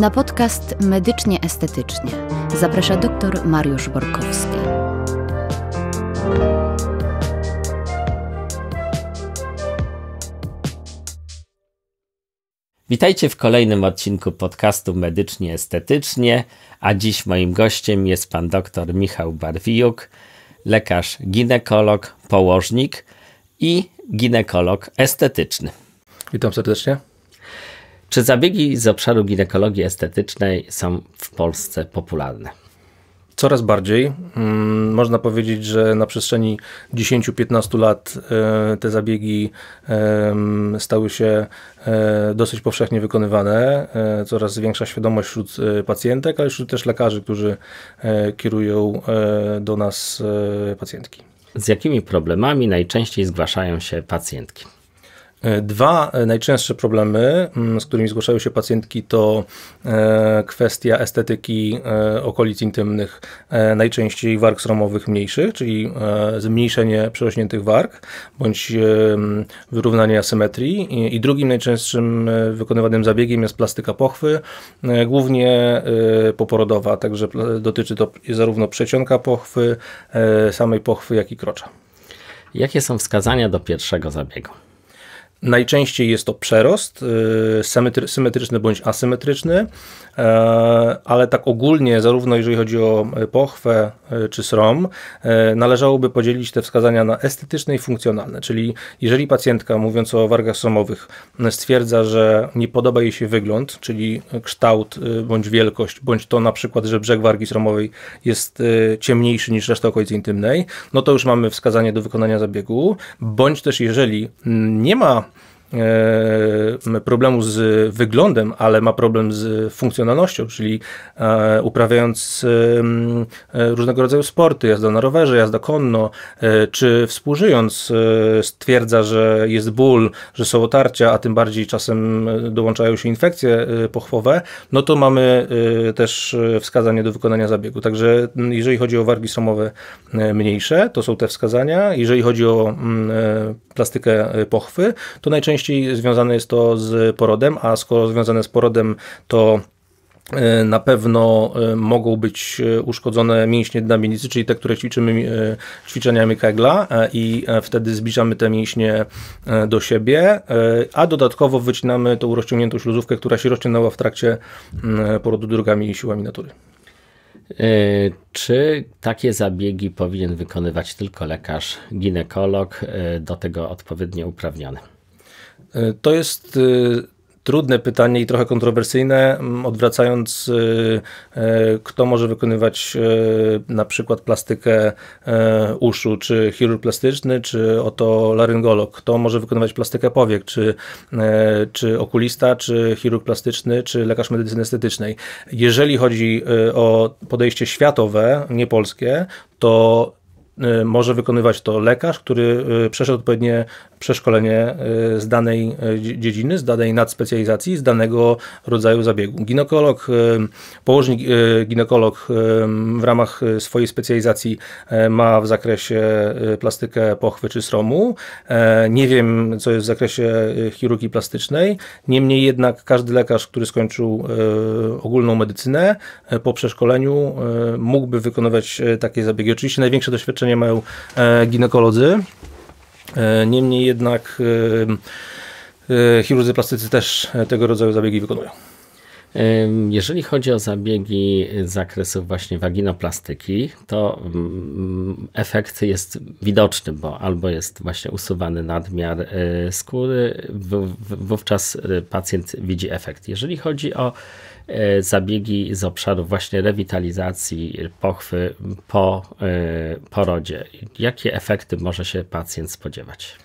Na podcast Medycznie Estetycznie zaprasza dr Mariusz Borkowski. Witajcie w kolejnym odcinku podcastu Medycznie Estetycznie, a dziś moim gościem jest pan dr Michał Barwiuk, lekarz ginekolog, położnik i ginekolog estetyczny. Witam serdecznie. Czy zabiegi z obszaru ginekologii estetycznej są w Polsce popularne? Coraz bardziej. Mm, można powiedzieć, że na przestrzeni 10-15 lat e, te zabiegi stały się e, dosyć powszechnie wykonywane. E, coraz większa świadomość wśród pacjentek, ale wśród też lekarzy, którzy kierują do nas pacjentki. Z jakimi problemami najczęściej zgłaszają się pacjentki? E, dwa e, najczęstsze problemy, mm, z którymi zgłaszają się pacjentki, to e, kwestia estetyki okolic intymnych, najczęściej warg sromowych mniejszych, czyli zmniejszenie przerośniętych warg bądź wyrównanie asymetrii. I drugim najczęstszym wykonywanym zabiegiem jest plastyka pochwy, głównie poporodowa, także dotyczy to zarówno przeciąga pochwy, samej pochwy, jak i krocza. Jakie są wskazania do pierwszego zabiegu? Najczęściej jest to przerost y, symetryczny bądź asymetryczny. E, ale tak ogólnie, zarówno jeżeli chodzi o e, pochwę e, czy srom, należałoby podzielić te wskazania na estetyczne i funkcjonalne, czyli jeżeli pacjentka, mówiąc o wargach sromowych, stwierdza, że nie podoba jej się wygląd, czyli kształt bądź wielkość, bądź to na przykład, że brzeg wargi sromowej jest ciemniejszy niż reszta okolicy intymnej, no to już mamy wskazanie do wykonania zabiegu, bądź też jeżeli mm, nie ma E, problemu z wyglądem, ale ma problem z funkcjonalnością, czyli e, uprawiając e, różnego rodzaju sporty, jazda na rowerze, jazda konno, czy współżyjąc stwierdza, że jest ból, że są otarcia, a tym bardziej czasem dołączają się infekcje pochwowe, no to mamy też wskazanie do wykonania zabiegu. Także jeżeli chodzi o wargi somowe mniejsze, to są te wskazania. Jeżeli chodzi o plastykę pochwy, to najczęściej najczęściej związane jest to z porodem, a skoro związane z porodem, to e, na pewno e, mogą być e, uszkodzone mięśnie dna miednicy, czyli te, które ćwiczymy ćwiczeniami kegla i wtedy zbliżamy te mięśnie do siebie, a dodatkowo wycinamy tą rozciągniętą śluzówkę, która się rozciągnęła w trakcie porodu drogami i siłami natury. Czy takie zabiegi powinien wykonywać tylko lekarz ginekolog, do tego odpowiednio uprawniony? E, to jest e, trudne pytanie i trochę kontrowersyjne, odwracając, e, kto może wykonywać na przykład plastykę uszu, czy chirurg plastyczny, czy oto laryngolog, kto może wykonywać plastykę powiek, czy, czy okulista, czy chirurg plastyczny, czy lekarz medycyny estetycznej. Jeżeli chodzi o podejście światowe, nie polskie, to Y, może wykonywać to lekarz, który y, przeszedł odpowiednie przeszkolenie y, z danej dziedziny, z danej nadspecjalizacji, z danego rodzaju zabiegu. Ginekolog, położnik ginekolog w ramach swojej specjalizacji ma w zakresie plastykę pochwy czy sromu. Nie wiem, co jest w zakresie chirurgii plastycznej. Niemniej jednak każdy lekarz, który skończył ogólną medycynę, po przeszkoleniu mógłby wykonywać takie zabiegi. Oczywiście największe doświadczenie doświadczenia mają e, ginekolodzy. E, niemniej jednak e, chirurdzy plastycy też tego rodzaju zabiegi wykonują. Jeżeli chodzi o zabiegi z zakresu właśnie waginoplastyki, to mm, efekt jest widoczny, bo albo jest właśnie usuwany nadmiar skóry, wówczas pacjent widzi efekt. Jeżeli chodzi o E, zabiegi z obszaru właśnie rewitalizacji pochwy po e, porodzie. Jakie efekty może się pacjent spodziewać?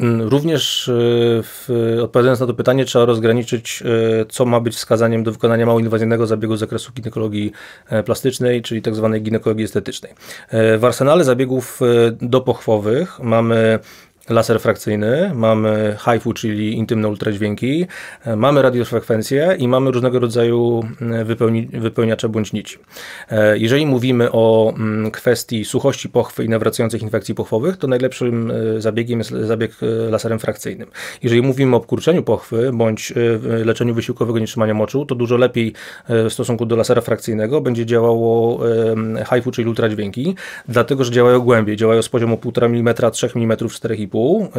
Mm, również e, w, odpowiadając na to pytanie, trzeba rozgraniczyć, co ma być wskazaniem do wykonania mało zabiegu z zakresu ginekologii plastycznej, czyli tzw. Tak ginekologii estetycznej. W arsenale zabiegów dopochwowych mamy laser frakcyjny, mamy HIFU, czyli intymne ultradźwięki, e, mamy radiofrekwencję i mamy różnego rodzaju e, wypełni, wypełniacze bądź nici. E, jeżeli mówimy o mm, kwestii suchości pochwy i nawracających infekcji pochwowych, to najlepszym zabiegiem jest zabieg laserem frakcyjnym. Jeżeli mówimy o kurczeniu pochwy bądź leczeniu wysiłkowego nietrzymania moczu, to dużo lepiej w stosunku do lasera frakcyjnego będzie działało HIFU, czyli ultradźwięki, dlatego że działają głębiej, działają z poziomu 1,5 mm, 3 mm, 4,5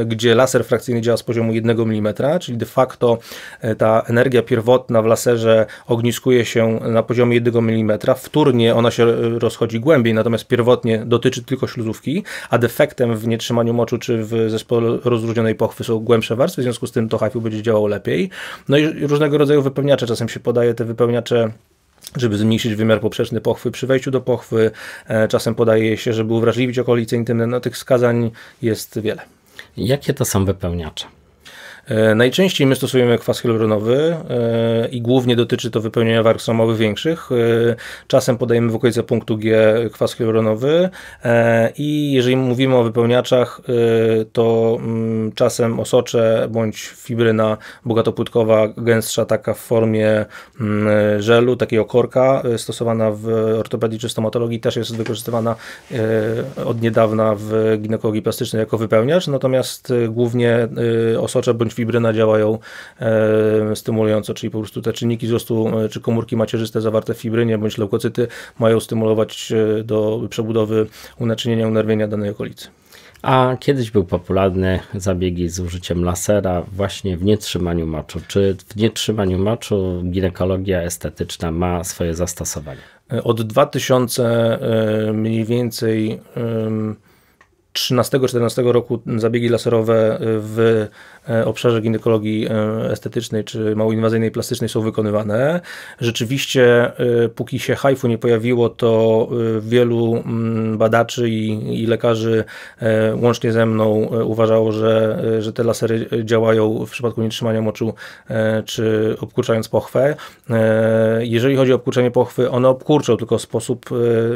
gdzie laser frakcyjny działa z poziomu 1 mm, czyli de facto e, ta energia pierwotna w laserze ogniskuje się na poziomie 1 mm, wtórnie ona się e, rozchodzi głębiej, natomiast pierwotnie dotyczy tylko śluzówki, a defektem w nietrzymaniu moczu czy w zespole rozróżnionej pochwy są głębsze warstwy, w związku z tym to HIFU będzie działało lepiej. No i różnego rodzaju wypełniacze, czasem się podaje te wypełniacze żeby zmniejszyć wymiar poprzeczny pochwy przy wejściu do pochwy. E, czasem podaje się, żeby uwrażliwić okolice intymne. No, tych wskazań jest wiele. Jakie to są wypełniacze? E, najczęściej my stosujemy kwas hialuronowy e, i głównie dotyczy to wypełnienia warg somowych większych. E, czasem podajemy w okolice punktu G kwas hialuronowy i jeżeli mówimy o wypełniaczach, to mm, czasem osocze bądź fibryna bogatopłytkowa, gęstsza taka w formie mm, żelu, takiego korka, stosowana w ortopedii czy stomatologii, też jest wykorzystywana od niedawna w ginekologii plastycznej jako wypełniacz, natomiast głównie osocze bądź fibryna działają e, stymulująco, czyli po prostu te czynniki wzrostu e, czy komórki macierzyste zawarte w fibrynie bądź leukocyty mają stymulować e, do przebudowy unaczynienia, unerwienia danej okolicy. A kiedyś były popularne zabiegi z użyciem lasera właśnie w nietrzymaniu maczu. Czy w nietrzymaniu maczu ginekologia estetyczna ma swoje zastosowanie? Od 2000 mniej więcej 13-14 roku zabiegi laserowe w E, obszarze ginekologii e, estetycznej czy małoinwazyjnej plastycznej są wykonywane. Rzeczywiście, e, póki się hajfu nie pojawiło, to wielu mm, badaczy i, i lekarzy, łącznie ze mną, uważało, że, że te lasery działają w przypadku nietrzymania moczu czy obkurczając pochwę. Jeżeli chodzi o obkurczenie pochwy, one obkurczą tylko w sposób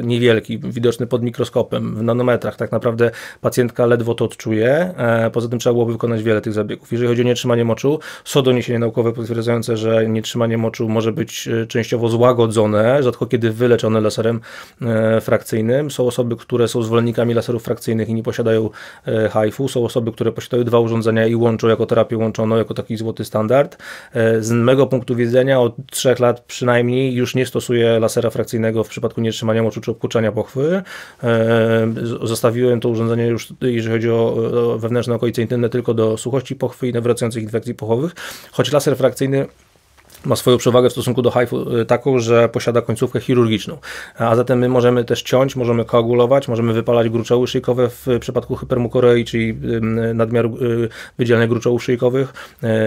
niewielki, widoczny pod mikroskopem, w nanometrach. Tak naprawdę pacjentka ledwo to odczuje. Poza tym trzeba byłoby wykonać wiele tych zabiegów narkotyków. Jeżeli chodzi o nietrzymanie moczu, są doniesienia naukowe potwierdzające, że nietrzymanie moczu może być e, częściowo złagodzone, rzadko kiedy wyleczone laserem e, frakcyjnym. Są osoby, które są zwolennikami laserów frakcyjnych i nie posiadają e, HIFU, u Są osoby, które posiadają dwa urządzenia i łączą jako terapię łączoną, jako taki złoty standard. Z mego punktu widzenia od trzech lat przynajmniej już nie stosuję lasera frakcyjnego w przypadku nietrzymania moczu czy obkuczania pochwy. Zostawiłem to urządzenie już, jeżeli chodzi o wewnętrzne okolice intymne, tylko do suchości pochwy i nawracających infekcji pochowych, choć laser frakcyjny ma swoją przewagę w stosunku do HIFU y, taką, że posiada końcówkę chirurgiczną, a zatem my możemy też ciąć, możemy koagulować, możemy wypalać gruczoły szyjkowe w y, przypadku hypermukorei, czyli nadmiaru y, wydzielania gruczołów szyjkowych,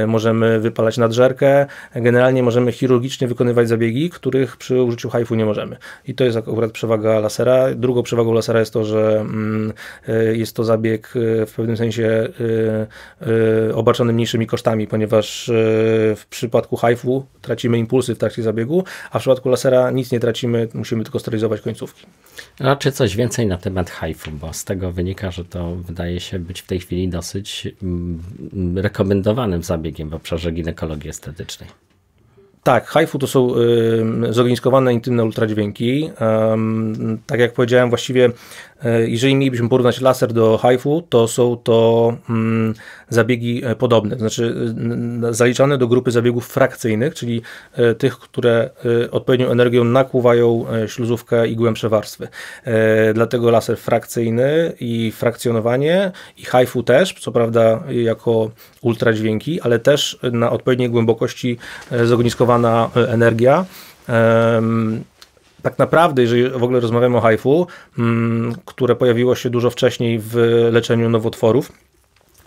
możemy wypalać nadżerkę, generalnie możemy chirurgicznie wykonywać zabiegi, których przy użyciu HIFU nie możemy. I to jest akurat przewaga lasera. Drugą przewagą lasera jest to, że mm, jest to zabieg w pewnym sensie obarczony mniejszymi kosztami, ponieważ w przypadku HIFU tracimy impulsy w trakcie zabiegu, a w przypadku lasera nic nie tracimy, musimy tylko sterylizować końcówki. A no, czy coś więcej na temat HIFU, bo z tego wynika, że to wydaje się być w tej chwili dosyć mm, rekomendowanym zabiegiem w obszarze ginekologii estetycznej. Tak, HIFU to są y, intymne ultradźwięki. tak jak powiedziałem, właściwie E, jeżeli mielibyśmy porównać laser do HIFU, to są to mm, zabiegi e, podobne, to znaczy zaliczane do grupy zabiegów frakcyjnych, czyli e, tych, które odpowiednią energią nakłuwają śluzówkę i głębsze warstwy. Dlatego laser frakcyjny i frakcjonowanie i HIFU też, co prawda jako ultradźwięki, ale też na odpowiedniej głębokości zogniskowana energia tak naprawdę, jeżeli w ogóle rozmawiamy o haifu, mm, które pojawiło się dużo wcześniej w leczeniu nowotworów,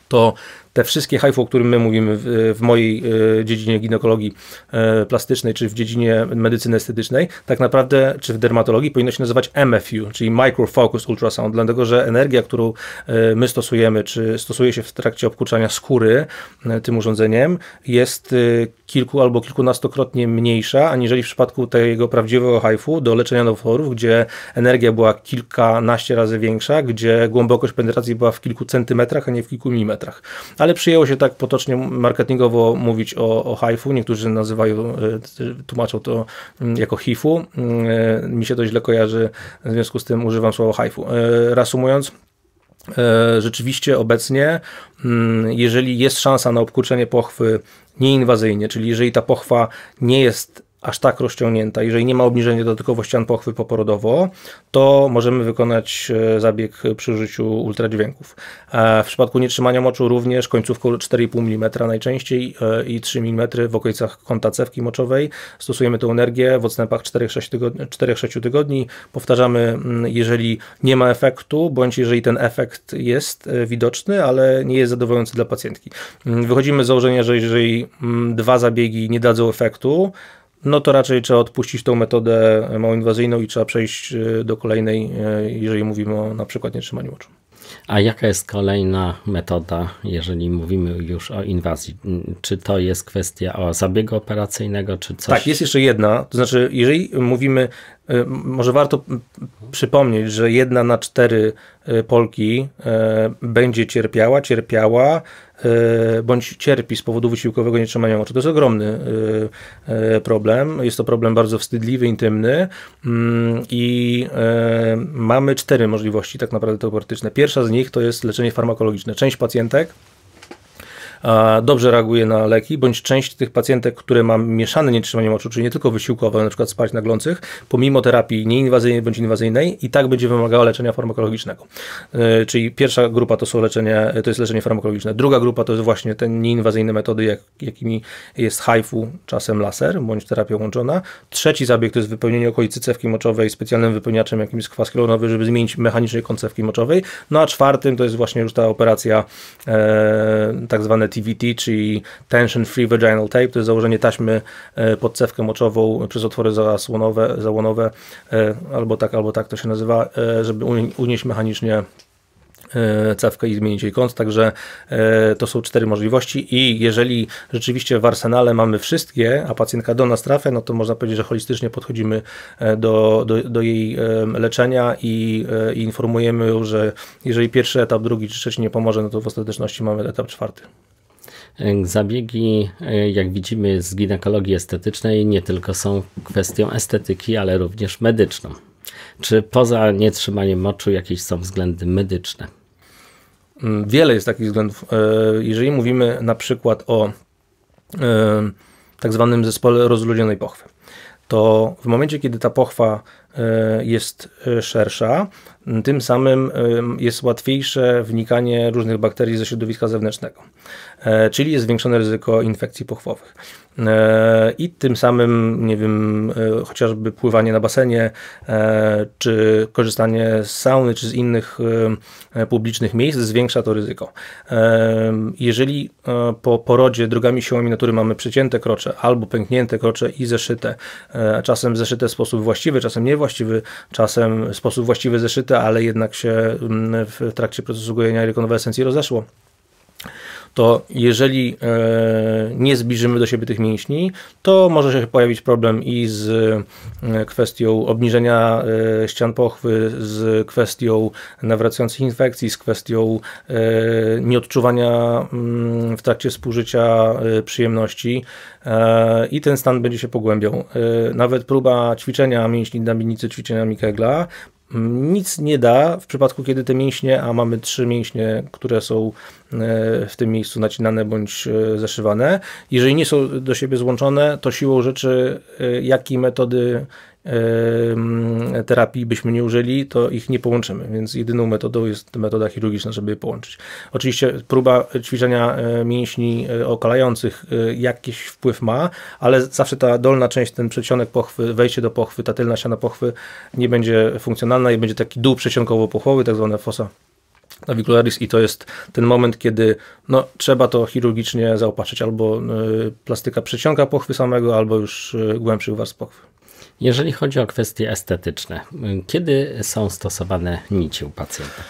to te wszystkie HIV, o którym my mówimy w, w mojej e, dziedzinie ginekologii e, plastycznej, czy w dziedzinie medycyny estetycznej, tak naprawdę, czy w dermatologii powinno się nazywać MFU, czyli micro focus Ultrasound, dlatego, że energia, którą e, my stosujemy, czy stosuje się w trakcie obkurczania skóry tym urządzeniem, jest kilku albo kilkunastokrotnie mniejsza, aniżeli w przypadku tego prawdziwego HIV do leczenia nowotworów, gdzie energia była kilkanaście razy większa, gdzie głębokość penetracji była w kilku centymetrach, a nie w kilku milimetrach ale przyjęło się tak potocznie marketingowo mówić o, o haifu, niektórzy nazywają, e, tłumaczą to mm, jako hifu, e, mi się to źle kojarzy, w związku z tym używam słowa haifu. E, reasumując, Rzeczywiście obecnie, mm, jeżeli jest szansa na obkurczenie pochwy nieinwazyjnie, czyli jeżeli ta pochwa nie jest aż tak rozciągnięta, jeżeli nie ma obniżenia dodatkowo ścian pochwy poporodowo, to możemy wykonać e, zabieg przy użyciu ultradźwięków. E, w przypadku nietrzymania moczu również końcówką 4,5 mm najczęściej e, i 3 mm w okolicach kąta cewki moczowej. Stosujemy tę energię w odstępach 4-6 tygodni, 4-6 tygodni. Powtarzamy, mm, jeżeli nie ma efektu, bądź jeżeli ten efekt jest widoczny, ale nie jest zadowalający dla pacjentki. Mm, wychodzimy z założenia, że jeżeli mm, dwa zabiegi nie dadzą efektu, no to raczej trzeba odpuścić tą metodę małoinwazyjną i trzeba przejść e, do kolejnej, e, jeżeli mówimy o na przykład nietrzymaniu oczu. A jaka jest kolejna metoda, jeżeli mówimy już o inwazji? Czy to jest kwestia o zabiegu operacyjnego, czy coś? Tak, jest jeszcze jedna. To znaczy, jeżeli mówimy, e, może warto przypomnieć, że jedna na cztery Polki będzie cierpiała, cierpiała E, bądź cierpi z powodu wysiłkowego nietrzymania oczu. To jest ogromny e, e, problem. Jest to problem bardzo wstydliwy, intymny mm, i mamy cztery możliwości tak naprawdę teoretyczne. Pierwsza z nich to jest leczenie farmakologiczne. Część pacjentek dobrze reaguje na leki, bądź część tych pacjentek, które ma mieszane nietrzymanie oczu, czyli nie tylko wysiłkowe, na przykład spać naglących, pomimo terapii nieinwazyjnej bądź inwazyjnej i tak będzie wymagała leczenia farmakologicznego. E, czyli pierwsza grupa to są leczenie, to jest leczenie farmakologiczne. Druga grupa to jest właśnie te nieinwazyjne metody, jak, jakimi jest HIFU, czasem laser, bądź terapia łączona. Trzeci zabieg to jest wypełnienie okolicy cewki moczowej specjalnym wypełniaczem, jakim jest kwas klonowy, żeby zmienić mechanicznie kąt moczowej. No a czwartym to jest właśnie już ta operacja e, tak zwane TVT, czyli Tension Free Vaginal Tape, to jest założenie taśmy e, pod cewkę moczową przez otwory zasłonowe, załonowe, e, albo tak, albo tak to się nazywa, e, żeby unieść mechanicznie cewkę i zmienić jej kąt, także to są cztery możliwości i jeżeli rzeczywiście w arsenale mamy wszystkie, a pacjentka do nas trafia, no to można powiedzieć, że holistycznie podchodzimy do, do, do jej leczenia i, i informujemy ją, że jeżeli pierwszy etap, drugi czy trzeci nie pomoże, no to w ostateczności mamy etap czwarty. E, zabiegi, e, jak widzimy z ginekologii estetycznej, nie tylko są kwestią estetyki, ale również medyczną. Czy poza nietrzymaniem moczu jakieś są względy medyczne? Mm, wiele jest takich względów. E, jeżeli mówimy na przykład o tak zwanym zespole rozluźnionej pochwy to w momencie, kiedy ta pochwa e, jest e, szersza, tym samym e, jest łatwiejsze wnikanie różnych bakterii ze środowiska zewnętrznego, czyli jest zwiększone ryzyko infekcji pochwowych. E, i tym samym, nie wiem, e, chociażby pływanie na basenie, e, czy korzystanie z sauny, czy z innych publicznych miejsc zwiększa to ryzyko. Jeżeli po porodzie drogami siłami natury mamy przecięte krocze albo pęknięte krocze i zeszyte, czasem zeszyte w sposób właściwy, czasem niewłaściwy, czasem w sposób właściwy zeszyte, ale jednak się mm, w trakcie procesu gojenia rekonwalescencji rozeszło to jeżeli e, nie zbliżymy do siebie tych mięśni, to może się pojawić problem i z e, kwestią obniżenia e, ścian pochwy, z kwestią nawracających infekcji, z kwestią nieodczuwania mm, w trakcie współżycia przyjemności i ten stan będzie się pogłębiał. Nawet próba ćwiczenia mięśni na binicy ćwiczeniami Kegla nic nie da w przypadku, kiedy te mięśnie, a mamy trzy mięśnie, które są e, w tym miejscu nacinane bądź e, zeszywane, jeżeli nie są do siebie złączone, to siłą rzeczy, e, jakiej metody terapii byśmy nie użyli, to ich nie połączymy, więc jedyną metodą jest metoda chirurgiczna, żeby je połączyć. Oczywiście próba ćwiczenia e, mięśni e, okalających e, jakiś wpływ ma, ale zawsze ta dolna część, ten przedsionek pochwy, wejście do pochwy, ta tylna siana pochwy nie będzie funkcjonalna i będzie taki dół przedsionkowo-pochwowy, tak zwane fossa navicularis i to jest ten moment, kiedy no, trzeba to chirurgicznie zaopatrzyć albo plastyka przedsionka pochwy samego, albo już głębszych warstw pochwy. Jeżeli chodzi o kwestie estetyczne, kiedy są stosowane nici u pacjenta?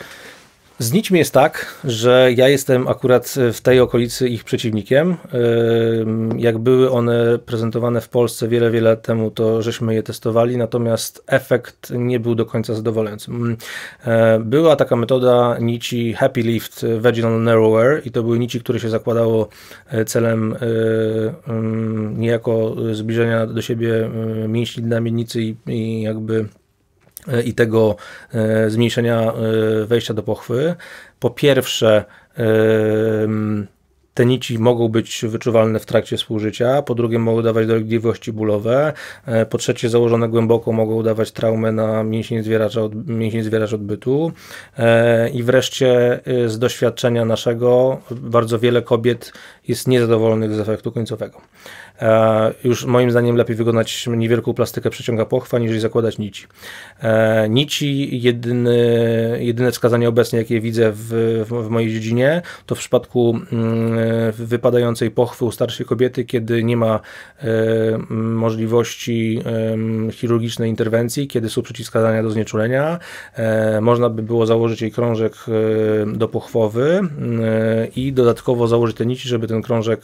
Z niczym jest tak, że ja jestem akurat e, w tej okolicy ich przeciwnikiem. E, jak były one prezentowane w Polsce wiele, wiele lat temu, to żeśmy je testowali, natomiast efekt nie był do końca zadowalający. Mm, e, była taka metoda nici Happy Lift Vaginal Narrower i to były nici, które się zakładało celem mm, niejako zbliżenia do siebie mięśni na miednicy i jakby E, i tego e, zmniejszenia e, wejścia do pochwy. Po pierwsze, te nici mogą być wyczuwalne w trakcie współżycia, po drugie mogą dawać dolegliwości bólowe, po trzecie założone głęboko mogą dawać traumę na mięsień zwieracza, od, mięsień odbytu i wreszcie z doświadczenia naszego bardzo wiele kobiet jest niezadowolonych z efektu końcowego. E, już moim zdaniem lepiej wykonać niewielką plastykę przeciąga pochwa, niż zakładać nici. E, nici, jedyny, jedyne wskazanie obecnie, jakie widzę w, w mojej dziedzinie, to w przypadku mm, wypadającej pochwy u starszej kobiety, kiedy nie ma e, możliwości chirurgicznej interwencji, kiedy są przeciwwskazania do znieczulenia, można by było założyć jej krążek dopochwowy i dodatkowo założyć te nici, żeby ten krążek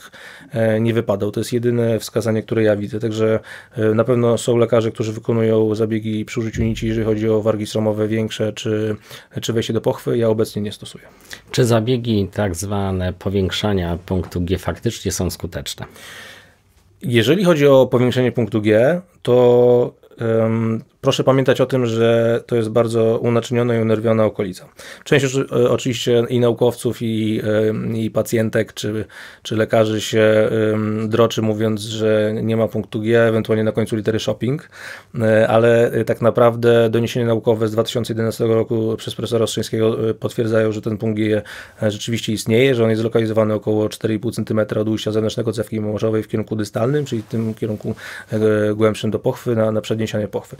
nie wypadał. To jest jedyne E, wskazanie, które ja widzę. Także e, na pewno są lekarze, którzy wykonują zabiegi przy użyciu nici, jeżeli chodzi o wargi sromowe większe, czy, czy wejście do pochwy. Ja obecnie nie stosuję. Czy zabiegi tak zwane powiększania punktu G faktycznie są skuteczne? Jeżeli chodzi o powiększenie punktu G, to Proszę pamiętać o tym, że to jest bardzo unaczyniona i unerwiona okolica. Część już, e, oczywiście i naukowców, i, e, i pacjentek, czy, czy lekarzy się droczy, mówiąc, że nie ma punktu G, ewentualnie na końcu litery shopping, e, ale tak naprawdę doniesienia naukowe z 2011 roku przez profesora Ostrzyńskiego potwierdzają, że ten punkt G rzeczywiście istnieje, że on jest zlokalizowany około 4,5 cm od ujścia zewnętrznego cewki morzowej w kierunku dystalnym, czyli w tym kierunku głębszym do pochwy, na, na przedniesianie pochwy.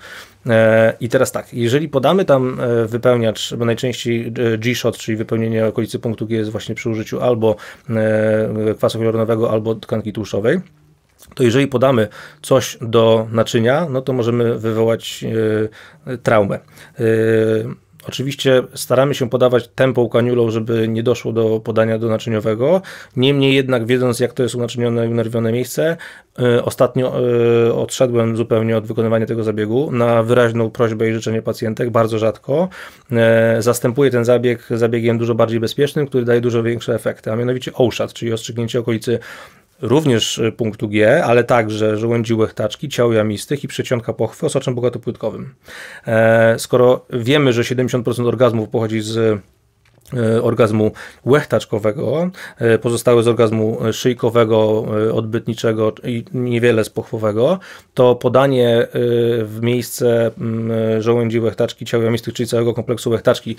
E, I teraz tak, jeżeli podamy tam e, wypełniacz, bo najczęściej e, G-shot, czyli wypełnienie okolicy punktu G jest właśnie przy użyciu albo kwasu hialuronowego, albo tkanki tłuszczowej, to jeżeli podamy coś do naczynia, no to możemy wywołać traumę. Oczywiście staramy się podawać tępą kaniulą, żeby nie doszło do podania do naczyniowego. Niemniej jednak, wiedząc jak to jest unaczynione i unerwione miejsce, e, ostatnio e, odszedłem zupełnie od wykonywania tego zabiegu na wyraźną prośbę i życzenie pacjentek, bardzo rzadko. E, zastępuję ten zabieg zabiegiem dużo bardziej bezpiecznym, który daje dużo większe efekty, a mianowicie ołszat, czyli ostrzygnięcie okolicy również y, punktu G, ale także żołędzi łechtaczki, ciał jamistych i przecionka pochwy osoczem bogato płytkowym. E, skoro wiemy, że 70% orgazmów pochodzi z E, orgazmu łechtaczkowego, e, pozostałe z orgazmu szyjkowego, e, odbytniczego i niewiele z to podanie w miejsce mm, żołędzi łechtaczki ciał jamistych, czyli całego kompleksu łechtaczki,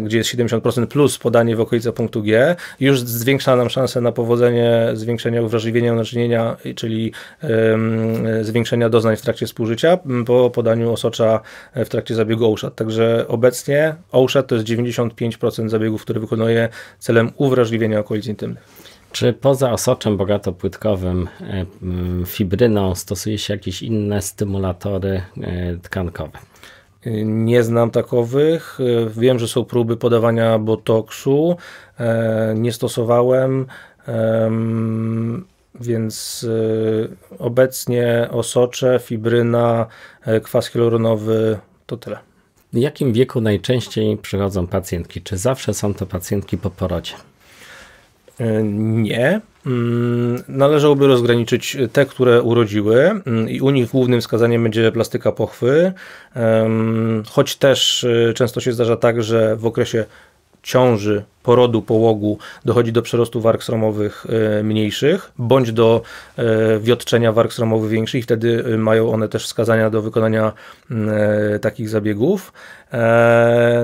gdzie jest 70% plus podanie w okolice punktu G, już zwiększa nam szansę na powodzenie zwiększenia uwrażliwienia naczynienia, czyli zwiększenia doznań w trakcie współżycia po podaniu osocza w trakcie zabiegu OSHAD. Także obecnie OSHAD to jest 95% zabiegów, które wykonuje celem uwrażliwienia okolic intymnych. Czy poza osoczem bogatopłytkowym, e, fibryną stosuje się jakieś inne stymulatory e, tkankowe? Y, nie znam takowych. Y, wiem, że są próby podawania botoksu. E, nie stosowałem. Więc y, obecnie osocze, fibryna, kwas hialuronowy to tyle. W jakim wieku najczęściej przychodzą pacjentki? Czy zawsze są to pacjentki po porodzie? E, nie. Mm, należałoby rozgraniczyć te, które urodziły, mm, i u nich głównym wskazaniem będzie plastyka pochwy, choć też y, często się zdarza tak, że w okresie ciąży, porodu, połogu dochodzi do przerostu warg sromowych e, mniejszych, bądź do e, wiotczenia warg sromowych większych i wtedy e, mają one też wskazania do wykonania takich zabiegów.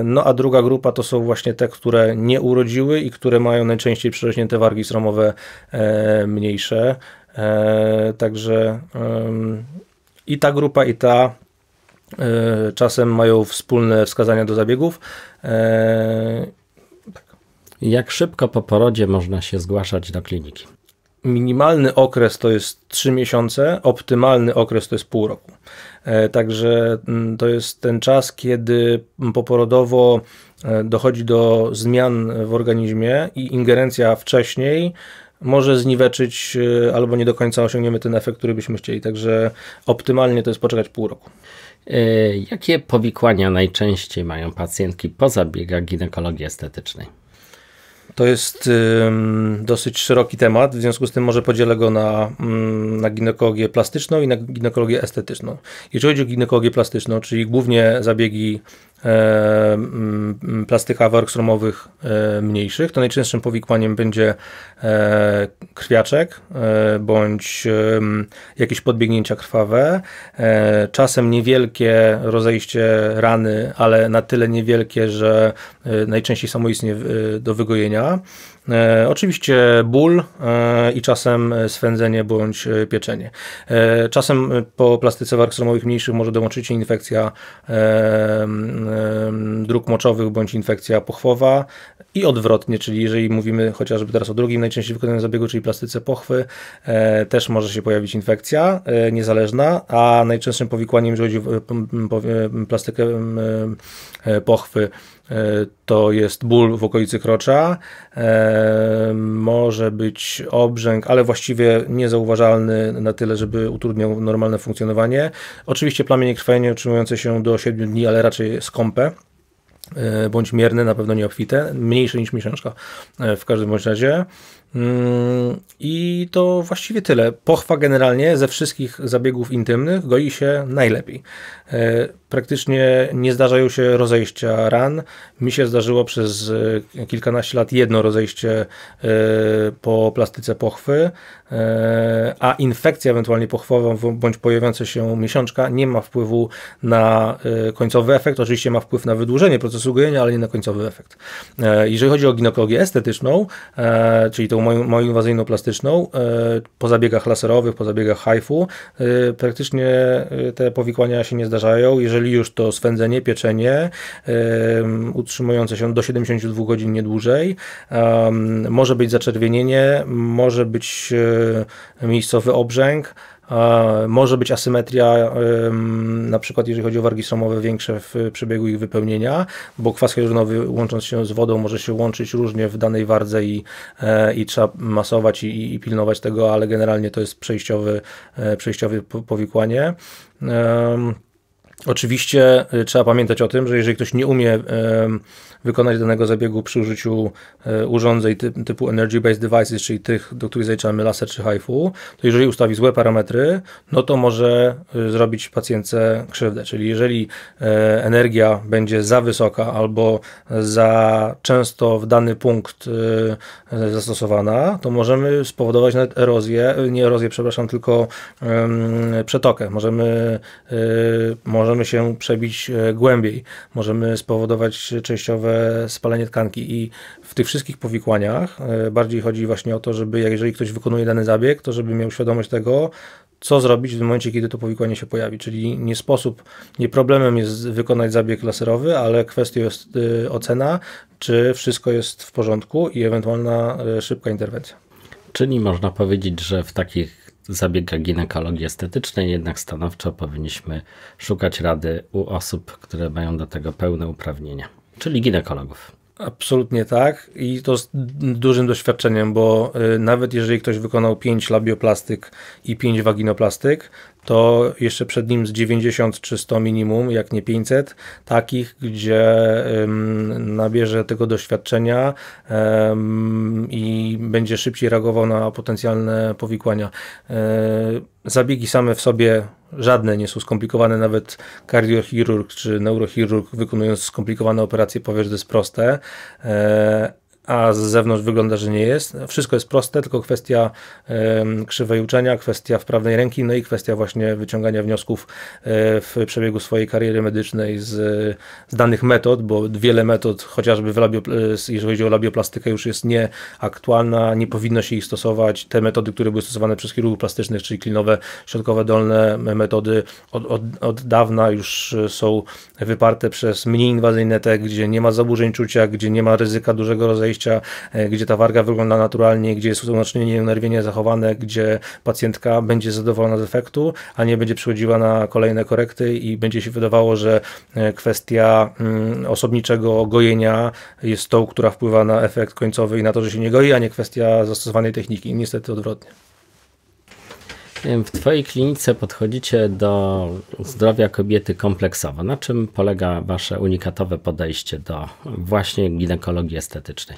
No a druga grupa to są właśnie te, które nie urodziły i które mają najczęściej przerośnięte wargi sromowe mniejsze. Także i ta grupa, i ta czasem mają wspólne wskazania do zabiegów jak szybko po porodzie można się zgłaszać do kliniki? Minimalny okres to jest 3 miesiące, optymalny okres to jest pół roku. E, także mm, to jest ten czas, kiedy poporodowo e, dochodzi do zmian w organizmie i ingerencja wcześniej może zniweczyć e, albo nie do końca osiągniemy ten efekt, który byśmy chcieli. Także optymalnie to jest poczekać pół roku. Jakie powikłania najczęściej mają pacjentki po zabiegach ginekologii estetycznej? To jest ym, dosyć szeroki temat, w związku z tym może podzielę go na, ym, mm, na ginekologię plastyczną i na ginekologię estetyczną. Jeżeli chodzi o ginekologię plastyczną, czyli głównie zabiegi E, plastyka warg e, mniejszych, to najczęstszym powikłaniem będzie e, krwiaczek bądź jakieś podbiegnięcia krwawe, czasem niewielkie rozejście rany, ale na tyle niewielkie, że najczęściej samoistnie do wygojenia. E, oczywiście ból e, i czasem swędzenie bądź e, pieczenie. czasem po plastyce warg stromowych mniejszych może dołączyć infekcja dróg moczowych bądź infekcja pochwowa i odwrotnie, czyli jeżeli mówimy chociażby teraz o drugim najczęściej wykonywanym zabiegu, czyli plastyce pochwy, też może się pojawić infekcja niezależna, a najczęstszym powikłaniem, jeżeli chodzi o plastykę pochwy, E, to jest ból w okolicy krocza, e, może być obrzęk, ale właściwie niezauważalny na tyle, żeby utrudniał normalne funkcjonowanie. Oczywiście plamienie krwawienia utrzymujące się do 7 dni, ale raczej skąpe e, bądź mierne, na pewno nie obfite, mniejsze niż miesiączka w każdym bądź razie. Mm, I to właściwie tyle. Pochwa generalnie ze wszystkich zabiegów intymnych goi się najlepiej praktycznie nie zdarzają się rozejścia ran. Mi się zdarzyło przez e, kilkanaście lat jedno rozejście e, po plastyce pochwy, e, a infekcja ewentualnie pochwowa bądź pojawiająca się miesiączka nie ma wpływu na końcowy efekt. Oczywiście ma wpływ na wydłużenie procesu gojenia, ale nie na końcowy efekt. Jeżeli chodzi o ginekologię estetyczną, czyli tą moją, inwazyjną plastyczną, po zabiegach laserowych, po zabiegach HIFU, praktycznie te powikłania się nie zdarzają. Jeżeli jeżeli już to swędzenie, pieczenie, utrzymujące się do 72 godzin, nie dłużej. Może być zaczerwienienie, może być e, miejscowy obrzęk, może być asymetria, na przykład jeżeli chodzi o wargi stromowe większe w przebiegu ich wypełnienia, bo kwas hydronowy łącząc się z wodą może się łączyć różnie w danej wardze i, e, i trzeba masować i, i pilnować tego, ale generalnie to jest przejściowy, e, przejściowe powikłanie. Um, Oczywiście y, trzeba pamiętać o tym, że jeżeli ktoś nie umie wykonać danego zabiegu przy użyciu e, urządzeń typu Energy Based Devices, czyli tych, do których zaliczamy laser czy HIFU, to jeżeli ustawi złe parametry, no to może e, zrobić pacjentce krzywdę. Czyli jeżeli e, energia będzie za wysoka albo za często w dany punkt zastosowana, to możemy spowodować nawet erozję, nie erozję, przepraszam, tylko przetokę. Możemy, możemy się przebić głębiej, możemy spowodować częściowe typowe spalenie tkanki i w tych wszystkich powikłaniach e, bardziej chodzi właśnie o to, żeby jeżeli ktoś wykonuje dany zabieg, to żeby miał świadomość tego, co zrobić w momencie, kiedy to powikłanie się pojawi. Czyli nie sposób, nie problemem jest wykonać zabieg laserowy, ale kwestią jest e, ocena, czy wszystko jest w porządku i ewentualna e, szybka interwencja. Czyli można powiedzieć, że w takich zabiegach ginekologii estetycznej jednak stanowczo powinniśmy szukać rady u osób, które mają do tego pełne uprawnienia. Czyli ginekologów. Absolutnie tak i to z dużym doświadczeniem, bo y, nawet jeżeli ktoś wykonał 5 labioplastyk i 5 waginoplastyk, to jeszcze przed nim z 90 czy 100 minimum, jak nie 500, takich, gdzie ym, nabierze tego doświadczenia ym, i będzie szybciej reagował na potencjalne powikłania. Yy, zabiegi same w sobie żadne nie są skomplikowane, nawet kardiochirurg czy neurochirurg wykonując skomplikowane operacje powie, że to jest proste, e, a z zewnątrz wygląda, że nie jest. Wszystko jest proste, tylko kwestia krzywej uczenia, kwestia wprawnej ręki, no i kwestia właśnie wyciągania wniosków e, w przebiegu swojej kariery medycznej z, z danych metod, bo wiele metod, chociażby w labio, e, jeżeli chodzi o labioplastykę, już jest nieaktualna, nie powinno się ich stosować. Te metody, które były stosowane przez chirurgów plastycznych, czyli klinowe, środkowe, dolne metody od, od, od dawna już e, są wyparte przez mniej inwazyjne te, gdzie nie ma zaburzeń czucia, gdzie nie ma ryzyka dużego rodzaju wejścia, e, gdzie ta warga wygląda naturalnie, gdzie jest uznacznienie unerwienie zachowane, gdzie pacjentka będzie zadowolona z efektu, a nie będzie przychodziła na kolejne korekty i będzie się wydawało, że e, kwestia mm, osobniczego gojenia jest tą, która wpływa na efekt końcowy i na to, że się nie goi, a nie kwestia zastosowanej techniki. Niestety odwrotnie. W Twojej klinice podchodzicie do zdrowia kobiety kompleksowo. Na czym polega Wasze unikatowe podejście do właśnie ginekologii estetycznej?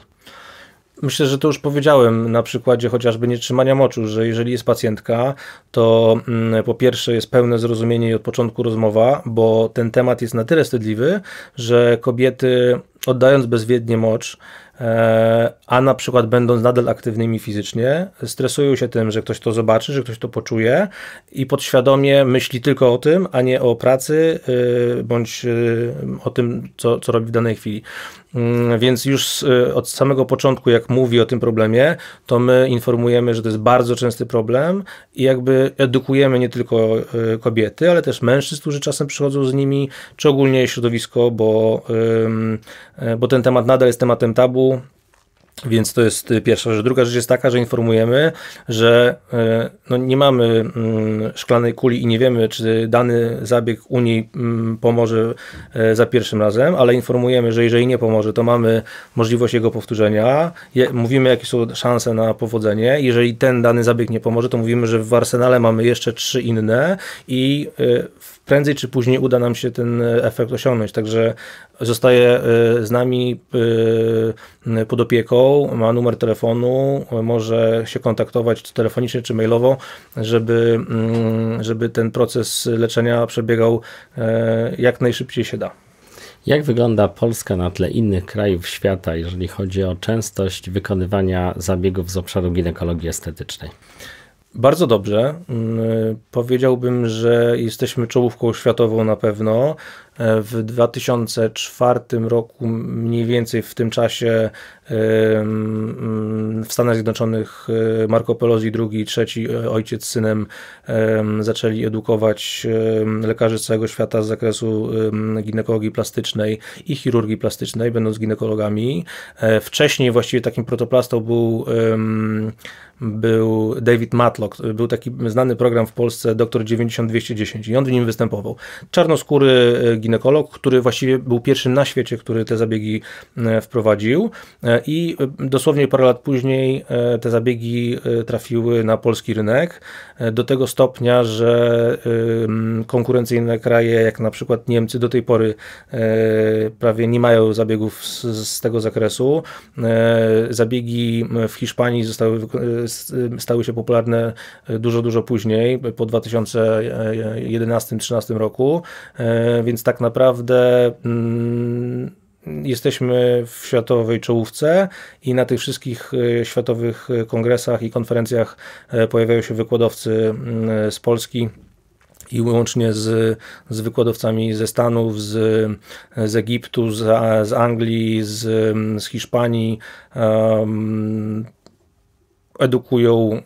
Myślę, że to już powiedziałem na przykładzie chociażby nietrzymania moczu, że jeżeli jest pacjentka, to mm, po pierwsze jest pełne zrozumienie i od początku rozmowa, bo ten temat jest na tyle wstydliwy, że kobiety oddając bezwiednie mocz, E, a na przykład będąc nadal aktywnymi fizycznie, stresują się tym, że ktoś to zobaczy, że ktoś to poczuje i podświadomie myśli tylko o tym, a nie o pracy y, bądź y, o tym, co, co robi w danej chwili. Mm, więc już y, od samego początku, jak mówi o tym problemie, to my informujemy, że to jest bardzo częsty problem i jakby edukujemy nie tylko y, kobiety, ale też mężczyzn, którzy czasem przychodzą z nimi, czy ogólnie środowisko, bo, y, bo ten temat nadal jest tematem tabu. Więc to jest y, pierwsza rzecz. Druga rzecz jest taka, że informujemy, że y, no, nie mamy mm, szklanej kuli i nie wiemy, czy dany zabieg Unii mm, pomoże e, za pierwszym razem, ale informujemy, że jeżeli nie pomoże, to mamy możliwość jego powtórzenia. Mówimy, jakie są szanse na powodzenie. Jeżeli ten dany zabieg nie pomoże, to mówimy, że w arsenale mamy jeszcze trzy inne i y, w prędzej czy później uda nam się ten e, efekt osiągnąć. Także zostaje e, z nami e, pod opieką, ma numer telefonu, może się kontaktować czy telefonicznie, czy mailowo, żeby, mm, żeby ten proces leczenia przebiegał jak najszybciej się da. Jak wygląda Polska na tle innych krajów świata, jeżeli chodzi o częstość wykonywania zabiegów z obszaru ginekologii estetycznej? Bardzo dobrze. Mm, powiedziałbym, że jesteśmy czołówką światową na pewno. E, w 2004 roku, mniej więcej w tym czasie, w Stanach Zjednoczonych e, Marco Pelosi II i III, ojciec z synem, zaczęli edukować lekarzy z całego świata z zakresu ginekologii plastycznej i chirurgii plastycznej, będąc ginekologami. E, wcześniej właściwie takim protoplastą był, był David Matlock. Był taki znany program w Polsce Doktor 9210 i on w nim występował. Czarnoskóry e, ginekolog, który właściwie był pierwszym na świecie, który te zabiegi wprowadził. I e, dosłownie parę lat później e, te zabiegi e, trafiły na polski rynek do tego stopnia, że konkurencyjne kraje, jak na przykład Niemcy, do tej pory prawie nie mają zabiegów z, tego zakresu. Zabiegi w Hiszpanii zostały, stały się popularne dużo, dużo później, po 2011-2013 roku, więc tak naprawdę mm, jesteśmy w światowej czołówce i na tych wszystkich e, światowych e, kongresach i konferencjach e, pojawiają się wykładowcy mm, z Polski i łącznie z, z wykładowcami ze Stanów, z, z Egiptu, z, z Anglii, z, mm, z Hiszpanii. Um, edukują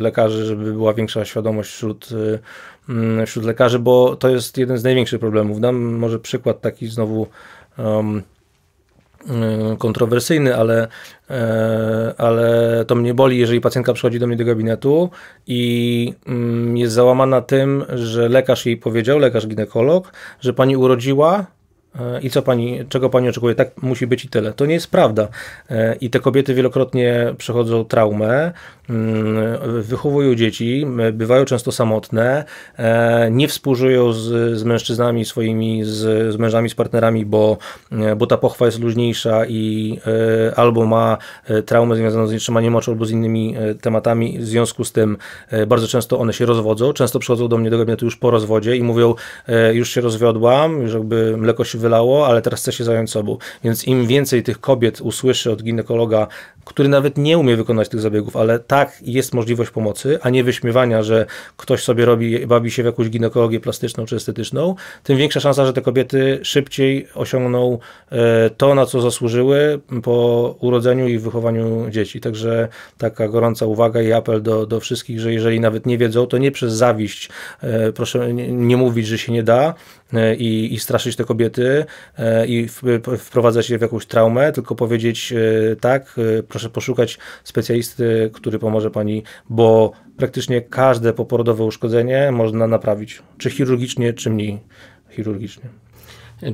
lekarzy, żeby była większa świadomość wśród, mm, wśród lekarzy, bo to jest jeden z największych problemów. Dam może przykład taki znowu um, y, kontrowersyjny, ale, e, ale to mnie boli, jeżeli pacjentka przychodzi do mnie do gabinetu i mm, jest załamana tym, że lekarz jej powiedział, lekarz ginekolog, że pani urodziła e, i co pani, czego pani oczekuje, tak musi być i tyle. To nie jest prawda. E, I te kobiety wielokrotnie przechodzą traumę, Mm, wychowują dzieci, bywają często samotne, e, nie współżyją z, z mężczyznami swoimi, z, z mężami, z partnerami, bo, e, bo ta pochwa jest luźniejsza i e, albo ma traumę związaną z nietrzymaniem moczu, albo z innymi tematami. W związku z tym bardzo często one się rozwodzą. Często przychodzą do mnie do gabinetu już po rozwodzie i mówią, już się rozwiodłam, już jakby mleko się wylało, ale teraz chcę się zająć sobą. Więc im więcej tych kobiet usłyszy od ginekologa, który nawet nie umie wykonać tych zabiegów, ale tak tak, jest możliwość pomocy, a nie wyśmiewania, że ktoś sobie robi, bawi się w jakąś ginekologię plastyczną czy estetyczną, tym większa szansa, że te kobiety szybciej osiągną e, to, na co zasłużyły po urodzeniu i wychowaniu dzieci. Także taka gorąca uwaga i apel do, do wszystkich, że jeżeli nawet nie wiedzą, to nie przez zawiść, e, proszę nie mówić, że się nie da, e, i, i, straszyć te kobiety i wprowadzać je w jakąś traumę, tylko powiedzieć tak, proszę poszukać specjalisty, który pomoże pani, bo praktycznie każde poporodowe uszkodzenie można naprawić, czy chirurgicznie, czy mniej chirurgicznie.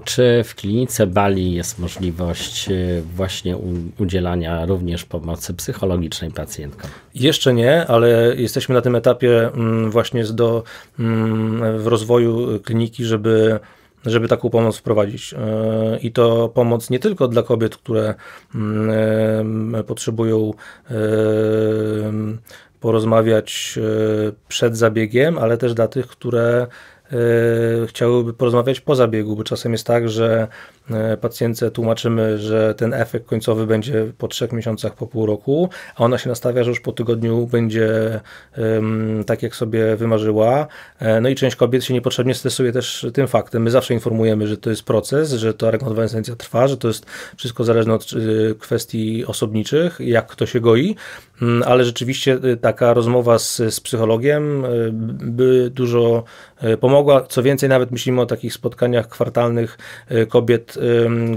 Czy w klinice Bali jest możliwość y, właśnie udzielania również pomocy psychologicznej pacjentkom? Jeszcze nie, ale jesteśmy na tym etapie mm, właśnie do, mm, w rozwoju kliniki, żeby żeby taką pomoc wprowadzić. E, I to pomoc nie tylko dla kobiet, które mm, e, potrzebują e, porozmawiać przed zabiegiem, ale też dla tych, które chciałyby porozmawiać po zabiegu, bo czasem jest tak, że E, pacjentce tłumaczymy, że ten efekt końcowy będzie po trzech miesiącach, po pół roku, a ona się nastawia, że już po tygodniu będzie tak, jak sobie wymarzyła. E, no i część kobiet się niepotrzebnie stresuje też tym faktem. My zawsze informujemy, że to jest proces, że ta rekonwalescencja trwa, że to jest wszystko zależne od y, kwestii osobniczych, jak kto się goi, mm, ale rzeczywiście y, taka rozmowa z, z psychologiem y, by dużo pomogła. Co więcej, nawet myślimy o takich spotkaniach kwartalnych kobiet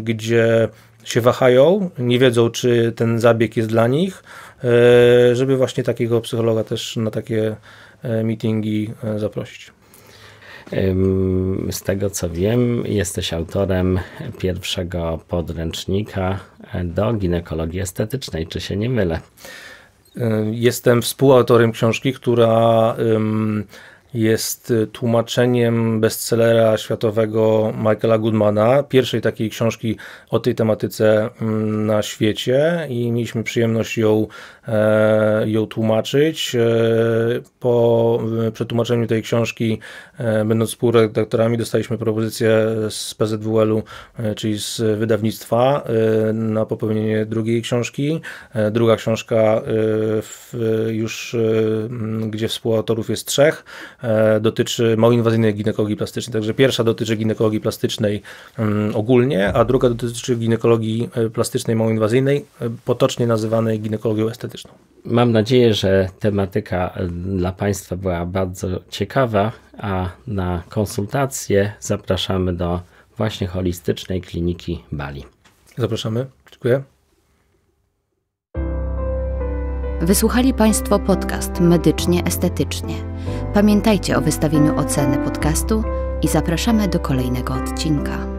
gdzie się wahają, nie wiedzą, czy ten zabieg jest dla nich, e, żeby właśnie takiego psychologa też na takie e, meetingi e, zaprosić. Z tego co wiem, jesteś autorem pierwszego podręcznika do ginekologii estetycznej, czy się nie mylę? Jestem współautorem książki, która jest y, tłumaczeniem bestsellera światowego Michaela Goodmana, pierwszej takiej książki o tej tematyce mm, na świecie i mieliśmy przyjemność ją, e, ją tłumaczyć. E, po przetłumaczeniu tej książki E, będąc współredaktorami dostaliśmy propozycję z PZWL-u, e, czyli z wydawnictwa e, na popełnienie drugiej książki. Druga książka w, już, gdzie współautorów jest trzech, dotyczy małoinwazyjnej ginekologii plastycznej. Także pierwsza dotyczy ginekologii plastycznej ogólnie, a druga dotyczy ginekologii plastycznej małoinwazyjnej, potocznie nazywanej ginekologią estetyczną. Mam nadzieję, że tematyka dla Państwa była bardzo ciekawa a na konsultacje zapraszamy do właśnie holistycznej kliniki Bali. Zapraszamy. Dziękuję. Wysłuchali Państwo podcast Medycznie Estetycznie. Pamiętajcie o wystawieniu oceny podcastu i zapraszamy do kolejnego odcinka.